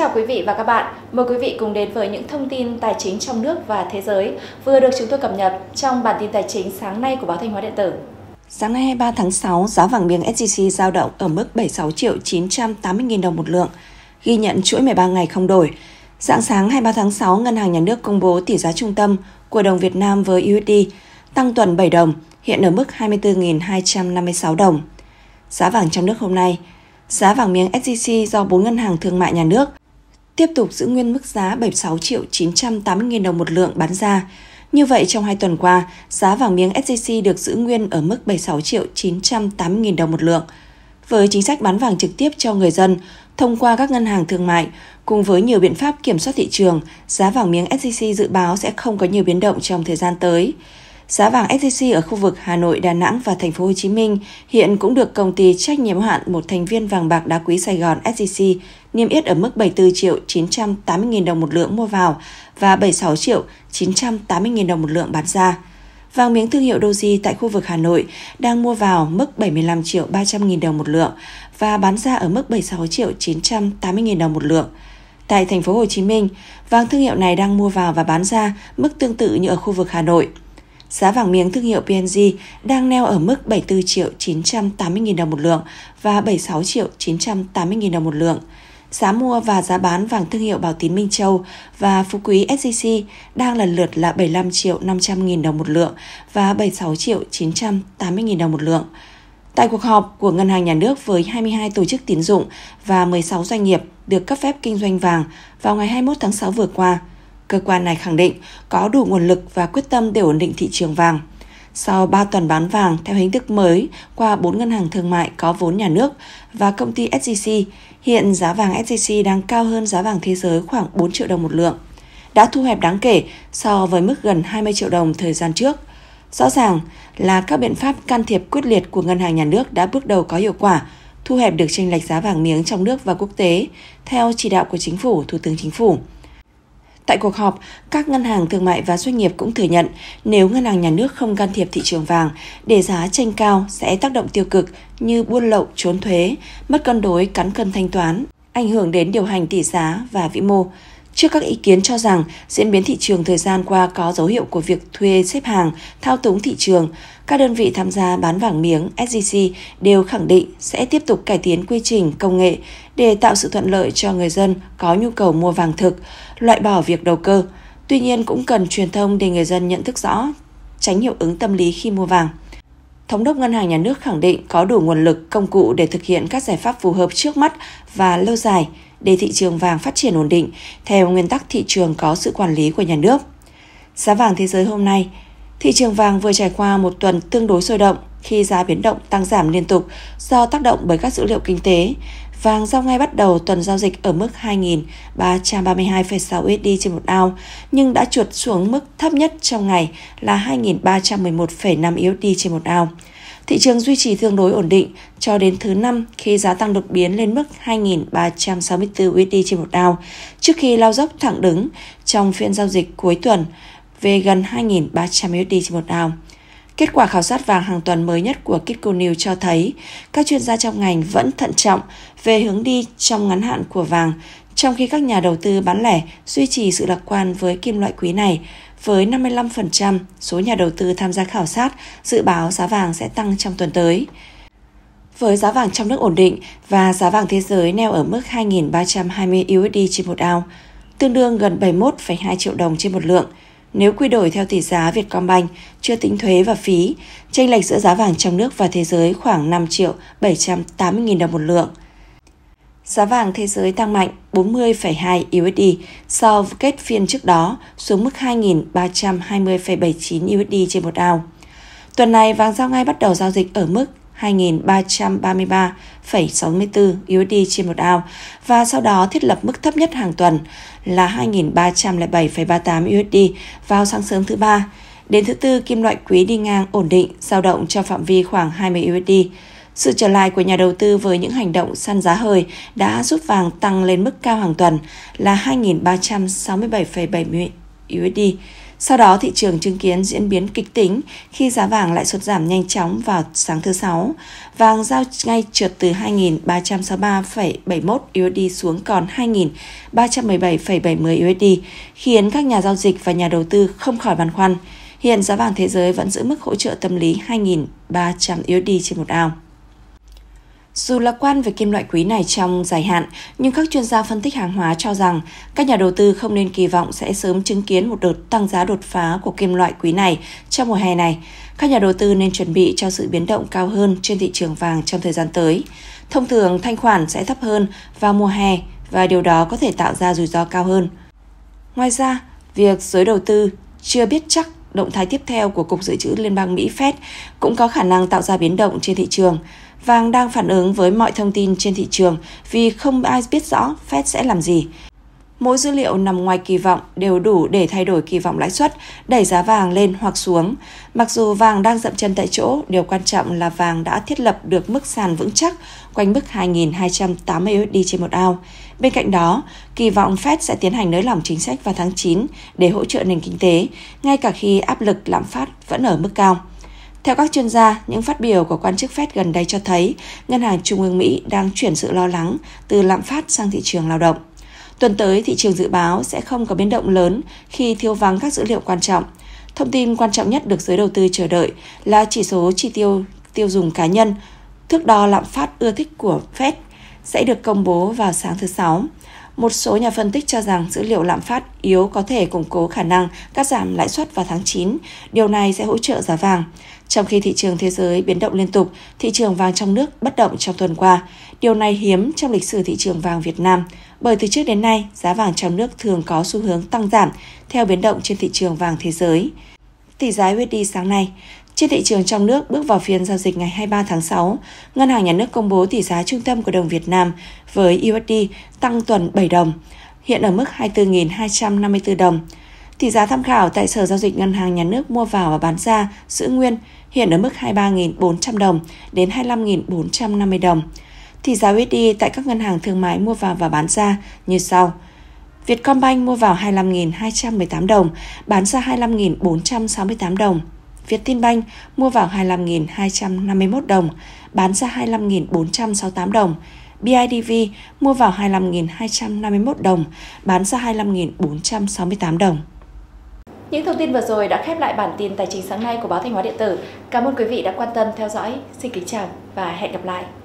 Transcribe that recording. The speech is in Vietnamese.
chào quý vị và các bạn. Mời quý vị cùng đến với những thông tin tài chính trong nước và thế giới vừa được chúng tôi cập nhật trong bản tin tài chính sáng nay của báo Thanh Hóa Điện tử. Sáng nay 23 tháng 6, giá vàng miếng SJC giao động ở mức 76 triệu 980 000 đồng một lượng, ghi nhận chuỗi 13 ngày không đổi. Dạng sáng 23 tháng 6, Ngân hàng Nhà nước công bố tỷ giá trung tâm của đồng Việt Nam với USD tăng tuần 7 đồng, hiện ở mức 24.256 đồng. Giá vàng trong nước hôm nay, giá vàng miếng SJC do 4 ngân hàng thương mại nhà nước tiếp tục giữ nguyên mức giá 76 triệu 980 000 đồng một lượng bán ra. Như vậy, trong hai tuần qua, giá vàng miếng SJC được giữ nguyên ở mức 76 triệu 980 000 đồng một lượng. Với chính sách bán vàng trực tiếp cho người dân, thông qua các ngân hàng thương mại, cùng với nhiều biện pháp kiểm soát thị trường, giá vàng miếng SJC dự báo sẽ không có nhiều biến động trong thời gian tới. Giá vàng SJC ở khu vực Hà Nội, Đà Nẵng và thành phố Hồ Chí Minh hiện cũng được công ty trách nhiệm hạn một thành viên vàng bạc đá quý Sài Gòn SJC niêm yết ở mức 74 triệu 980 000 đồng một lượng mua vào và 76 triệu 980 000 đồng một lượng bán ra. Vàng miếng thương hiệu Doji tại khu vực Hà Nội đang mua vào mức 75 triệu 300 000 đồng một lượng và bán ra ở mức 76 triệu 980 000 đồng một lượng. Tại thành phố Hồ Chí Minh, vàng thương hiệu này đang mua vào và bán ra mức tương tự như ở khu vực Hà Nội. Giá vàng miếng thương hiệu PNG đang neo ở mức 74 triệu 980 000 đồng một lượng và 76 triệu 980 000 đồng một lượng. Giá mua và giá bán vàng thương hiệu Bảo Tín Minh Châu và Phú Quý SCC đang lần lượt là 75 triệu 500 000 đồng một lượng và 76 triệu 980 000 đồng một lượng. Tại cuộc họp của Ngân hàng Nhà nước với 22 tổ chức tín dụng và 16 doanh nghiệp được cấp phép kinh doanh vàng vào ngày 21 tháng 6 vừa qua, Cơ quan này khẳng định có đủ nguồn lực và quyết tâm để ổn định thị trường vàng. Sau 3 tuần bán vàng theo hình thức mới qua 4 ngân hàng thương mại có vốn nhà nước và công ty SJC, hiện giá vàng SJC đang cao hơn giá vàng thế giới khoảng 4 triệu đồng một lượng, đã thu hẹp đáng kể so với mức gần 20 triệu đồng thời gian trước. Rõ ràng là các biện pháp can thiệp quyết liệt của ngân hàng nhà nước đã bước đầu có hiệu quả, thu hẹp được chênh lệch giá vàng miếng trong nước và quốc tế theo chỉ đạo của chính phủ, Thủ tướng Chính phủ. Tại cuộc họp, các ngân hàng thương mại và doanh nghiệp cũng thừa nhận nếu ngân hàng nhà nước không can thiệp thị trường vàng để giá tranh cao sẽ tác động tiêu cực như buôn lậu, trốn thuế, mất cân đối, cắn cân thanh toán, ảnh hưởng đến điều hành tỷ giá và vĩ mô. Trước các ý kiến cho rằng diễn biến thị trường thời gian qua có dấu hiệu của việc thuê xếp hàng, thao túng thị trường, các đơn vị tham gia bán vàng miếng SJC đều khẳng định sẽ tiếp tục cải tiến quy trình công nghệ để tạo sự thuận lợi cho người dân có nhu cầu mua vàng thực, loại bỏ việc đầu cơ. Tuy nhiên cũng cần truyền thông để người dân nhận thức rõ, tránh hiệu ứng tâm lý khi mua vàng. Thống đốc Ngân hàng Nhà nước khẳng định có đủ nguồn lực, công cụ để thực hiện các giải pháp phù hợp trước mắt và lâu dài – để thị trường vàng phát triển ổn định theo nguyên tắc thị trường có sự quản lý của nhà nước. Giá vàng thế giới hôm nay, thị trường vàng vừa trải qua một tuần tương đối sôi động khi giá biến động tăng giảm liên tục do tác động bởi các dữ liệu kinh tế. Vàng giao ngay bắt đầu tuần giao dịch ở mức 2.332,6 USD trên một ao, nhưng đã chuột xuống mức thấp nhất trong ngày là 2.311,5 USD trên một ao. Thị trường duy trì tương đối ổn định cho đến thứ năm khi giá tăng đột biến lên mức 2.364 USD trên một ao trước khi lao dốc thẳng đứng trong phiên giao dịch cuối tuần về gần 2.300 USD trên một ao. Kết quả khảo sát vàng hàng tuần mới nhất của Kitco News cho thấy các chuyên gia trong ngành vẫn thận trọng về hướng đi trong ngắn hạn của vàng trong khi các nhà đầu tư bán lẻ duy trì sự lạc quan với kim loại quý này, với 55% số nhà đầu tư tham gia khảo sát dự báo giá vàng sẽ tăng trong tuần tới. Với giá vàng trong nước ổn định và giá vàng thế giới neo ở mức 2.320 USD trên một ao, tương đương gần 71,2 triệu đồng trên một lượng, nếu quy đổi theo tỷ giá Vietcombank, chưa tính thuế và phí, chênh lệch giữa giá vàng trong nước và thế giới khoảng 5 triệu 780 000 đồng một lượng – Giá vàng thế giới tăng mạnh 40,2 USD so với kết phiên trước đó xuống mức 2.320,79 USD trên một ao. Tuần này vàng giao ngay bắt đầu giao dịch ở mức 2.333,64 USD trên một ao và sau đó thiết lập mức thấp nhất hàng tuần là 2.307,38 USD vào sáng sớm thứ ba. Đến thứ tư, kim loại quý đi ngang ổn định, dao động trong phạm vi khoảng 20 USD. Sự trở lại của nhà đầu tư với những hành động săn giá hơi đã giúp vàng tăng lên mức cao hàng tuần là 2.367,70 USD. Sau đó, thị trường chứng kiến diễn biến kịch tính khi giá vàng lại sụt giảm nhanh chóng vào sáng thứ Sáu. Vàng giao ngay trượt từ 2.363,71 USD xuống còn 2.317,70 USD, khiến các nhà giao dịch và nhà đầu tư không khỏi băn khoăn. Hiện giá vàng thế giới vẫn giữ mức hỗ trợ tâm lý 2.300 USD trên một ao. Dù lạc quan về kim loại quý này trong dài hạn, nhưng các chuyên gia phân tích hàng hóa cho rằng các nhà đầu tư không nên kỳ vọng sẽ sớm chứng kiến một đợt tăng giá đột phá của kim loại quý này trong mùa hè này. Các nhà đầu tư nên chuẩn bị cho sự biến động cao hơn trên thị trường vàng trong thời gian tới. Thông thường, thanh khoản sẽ thấp hơn vào mùa hè và điều đó có thể tạo ra rủi ro cao hơn. Ngoài ra, việc giới đầu tư chưa biết chắc động thái tiếp theo của Cục Dự trữ Liên bang Mỹ Fed cũng có khả năng tạo ra biến động trên thị trường. Vàng đang phản ứng với mọi thông tin trên thị trường vì không ai biết rõ Fed sẽ làm gì. Mỗi dữ liệu nằm ngoài kỳ vọng đều đủ để thay đổi kỳ vọng lãi suất, đẩy giá vàng lên hoặc xuống. Mặc dù vàng đang dậm chân tại chỗ, điều quan trọng là vàng đã thiết lập được mức sàn vững chắc quanh mức 2.280 USD trên một ao. Bên cạnh đó, kỳ vọng Fed sẽ tiến hành nới lỏng chính sách vào tháng 9 để hỗ trợ nền kinh tế, ngay cả khi áp lực lạm phát vẫn ở mức cao. Theo các chuyên gia, những phát biểu của quan chức Fed gần đây cho thấy Ngân hàng Trung ương Mỹ đang chuyển sự lo lắng từ lạm phát sang thị trường lao động. Tuần tới, thị trường dự báo sẽ không có biến động lớn khi thiếu vắng các dữ liệu quan trọng. Thông tin quan trọng nhất được giới đầu tư chờ đợi là chỉ số chi tiêu tiêu dùng cá nhân, thước đo lạm phát ưa thích của Fed sẽ được công bố vào sáng thứ Sáu. Một số nhà phân tích cho rằng dữ liệu lạm phát yếu có thể củng cố khả năng cắt giảm lãi suất vào tháng 9. Điều này sẽ hỗ trợ giá vàng. Trong khi thị trường thế giới biến động liên tục, thị trường vàng trong nước bất động trong tuần qua. Điều này hiếm trong lịch sử thị trường vàng Việt Nam, bởi từ trước đến nay, giá vàng trong nước thường có xu hướng tăng giảm theo biến động trên thị trường vàng thế giới tỷ giá USD sáng nay. Trên thị trường trong nước bước vào phiên giao dịch ngày 23 tháng 6, Ngân hàng Nhà nước công bố tỷ giá trung tâm của đồng Việt Nam với USD tăng tuần 7 đồng, hiện ở mức 24.254 đồng. Tỷ giá tham khảo tại Sở Giao dịch Ngân hàng Nhà nước mua vào và bán ra giữ nguyên, hiện ở mức 23.400 đồng đến 25.450 đồng. Tỷ giá USD tại các ngân hàng thương mại mua vào và bán ra như sau. Vietcombank mua vào 25.218 đồng, bán ra 25.468 đồng. Việt Banh mua vào 25.251 đồng, bán ra 25.468 đồng. BIDV mua vào 25.251 đồng, bán ra 25.468 đồng. Những thông tin vừa rồi đã khép lại bản tin tài chính sáng nay của báo Thanh Hóa Điện tử. Cảm ơn quý vị đã quan tâm theo dõi. Xin kính chào và hẹn gặp lại.